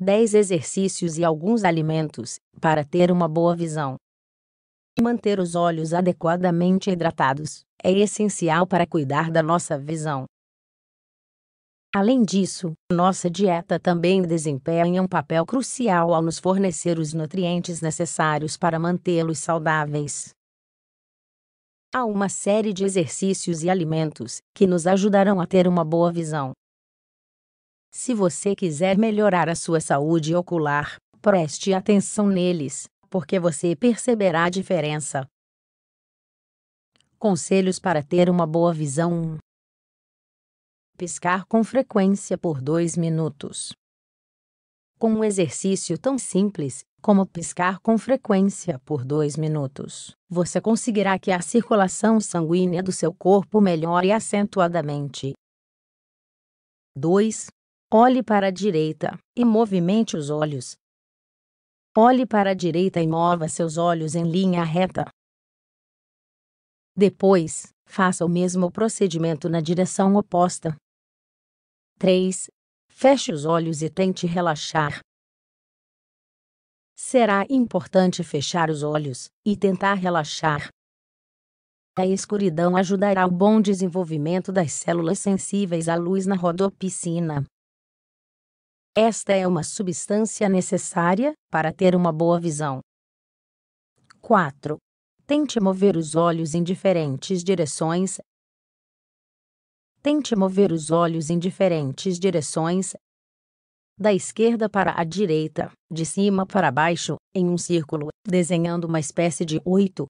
10 exercícios e alguns alimentos, para ter uma boa visão. Manter os olhos adequadamente hidratados é essencial para cuidar da nossa visão. Além disso, nossa dieta também desempenha um papel crucial ao nos fornecer os nutrientes necessários para mantê-los saudáveis. Há uma série de exercícios e alimentos que nos ajudarão a ter uma boa visão. Se você quiser melhorar a sua saúde ocular, preste atenção neles, porque você perceberá a diferença. Conselhos para ter uma boa visão: Piscar com frequência por dois minutos. Com um exercício tão simples como piscar com frequência por dois minutos, você conseguirá que a circulação sanguínea do seu corpo melhore acentuadamente. 2. Olhe para a direita e movimente os olhos. Olhe para a direita e mova seus olhos em linha reta. Depois, faça o mesmo procedimento na direção oposta. 3. Feche os olhos e tente relaxar. Será importante fechar os olhos e tentar relaxar. A escuridão ajudará o bom desenvolvimento das células sensíveis à luz na rodopsina. Esta é uma substância necessária para ter uma boa visão. 4. Tente mover os olhos em diferentes direções. Tente mover os olhos em diferentes direções, da esquerda para a direita, de cima para baixo, em um círculo, desenhando uma espécie de oito.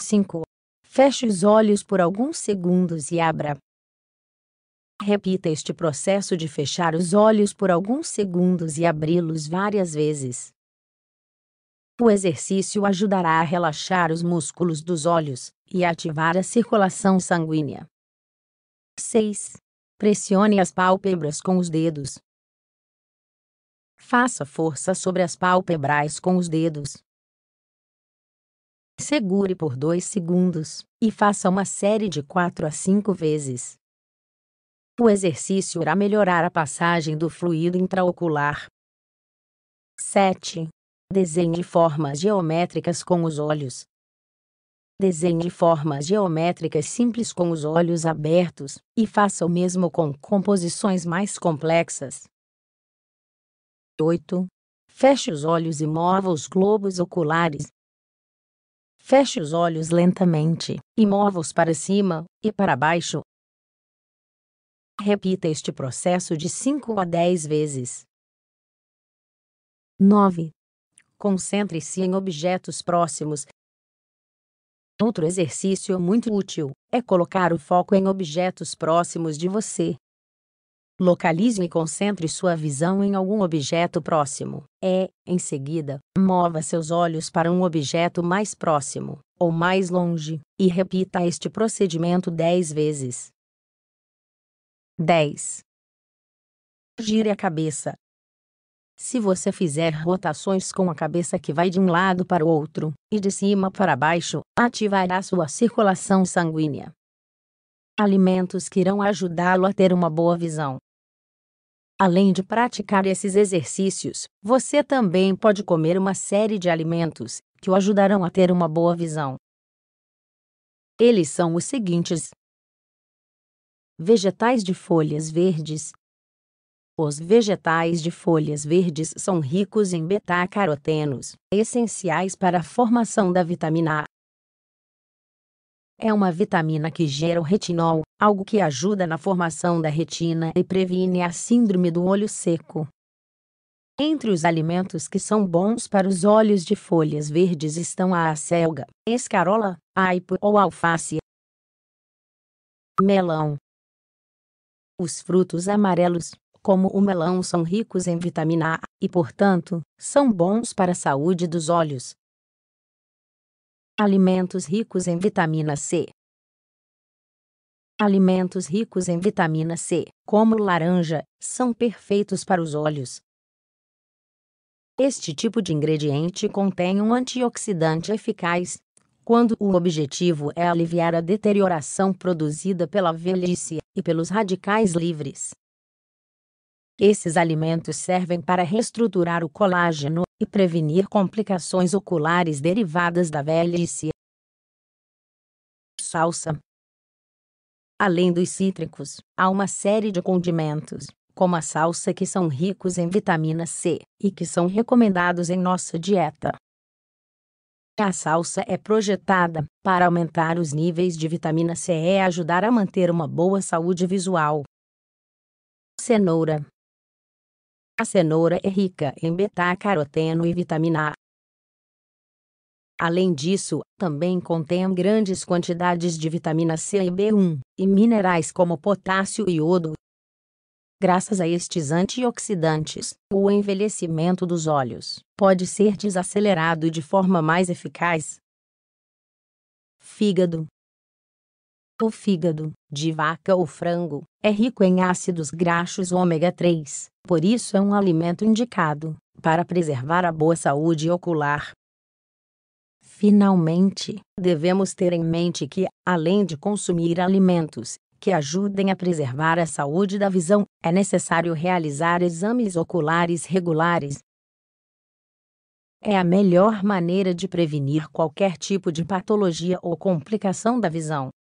5. Feche os olhos por alguns segundos e abra, Repita este processo de fechar os olhos por alguns segundos e abri-los várias vezes. O exercício ajudará a relaxar os músculos dos olhos e ativar a circulação sanguínea. 6. Pressione as pálpebras com os dedos. Faça força sobre as pálpebras com os dedos. Segure por 2 segundos e faça uma série de 4 a 5 vezes. O exercício irá melhorar a passagem do fluido intraocular. 7. Desenhe formas geométricas com os olhos. Desenhe formas geométricas simples com os olhos abertos, e faça o mesmo com composições mais complexas. 8. Feche os olhos e mova os globos oculares. Feche os olhos lentamente, e mova-os para cima e para baixo, Repita este processo de 5 a 10 vezes. 9. Concentre-se em objetos próximos. Outro exercício muito útil é colocar o foco em objetos próximos de você. Localize e concentre sua visão em algum objeto próximo. É, em seguida, mova seus olhos para um objeto mais próximo, ou mais longe, e repita este procedimento 10 vezes. 10. Gire a cabeça. Se você fizer rotações com a cabeça que vai de um lado para o outro, e de cima para baixo, ativará sua circulação sanguínea. Alimentos que irão ajudá-lo a ter uma boa visão. Além de praticar esses exercícios, você também pode comer uma série de alimentos que o ajudarão a ter uma boa visão. Eles são os seguintes: vegetais de folhas verdes. Os vegetais de folhas verdes são ricos em beta-carotenos, essenciais para a formação da vitamina A. É uma vitamina que gera o retinol, algo que ajuda na formação da retina e previne a síndrome do olho seco. Entre os alimentos que são bons para os olhos de folhas verdes estão a acelga, escarola, aipo ou alface, melão, os frutos amarelos, como o melão, são ricos em vitamina A e, portanto, são bons para a saúde dos olhos. Alimentos ricos em vitamina C. Alimentos ricos em vitamina C, como laranja, são perfeitos para os olhos. Este tipo de ingrediente contém um antioxidante eficaz, quando o objetivo é aliviar a deterioração produzida pela velhice e pelos radicais livres. Esses alimentos servem para reestruturar o colágeno e prevenir complicações oculares derivadas da velhice. Salsa. Além dos cítricos, há uma série de condimentos, como a salsa, que são ricos em vitamina C e que são recomendados em nossa dieta. A salsa é projetada para aumentar os níveis de vitamina C e ajudar a manter uma boa saúde visual. Cenoura A cenoura é rica em beta-caroteno e vitamina A. Além disso, também contém grandes quantidades de vitamina C e B1 e minerais como potássio e iodo. Graças a estes antioxidantes, o envelhecimento dos olhos pode ser desacelerado de forma mais eficaz. Fígado O fígado, de vaca ou frango, é rico em ácidos graxos ômega 3, por isso é um alimento indicado para preservar a boa saúde ocular. Finalmente, devemos ter em mente que, além de consumir alimentos que ajudem a preservar a saúde da visão, é necessário realizar exames oculares regulares. É a melhor maneira de prevenir qualquer tipo de patologia ou complicação da visão.